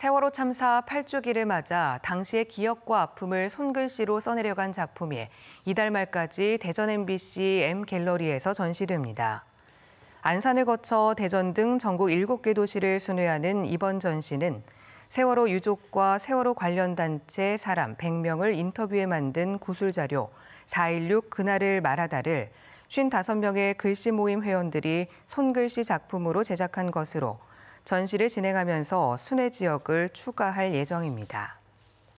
세월호 참사 8주기를 맞아 당시의 기억과 아픔을 손글씨로 써내려간 작품이 이달 말까지 대전 MBC M 갤러리에서 전시됩니다. 안산을 거쳐 대전 등 전국 7개 도시를 순회하는 이번 전시는 세월호 유족과 세월호 관련 단체 사람 100명을 인터뷰해 만든 구술 자료 4.16 그날을 말하다를 55명의 글씨 모임 회원들이 손글씨 작품으로 제작한 것으로 전시를 진행하면서 순회 지역을 추가할 예정입니다.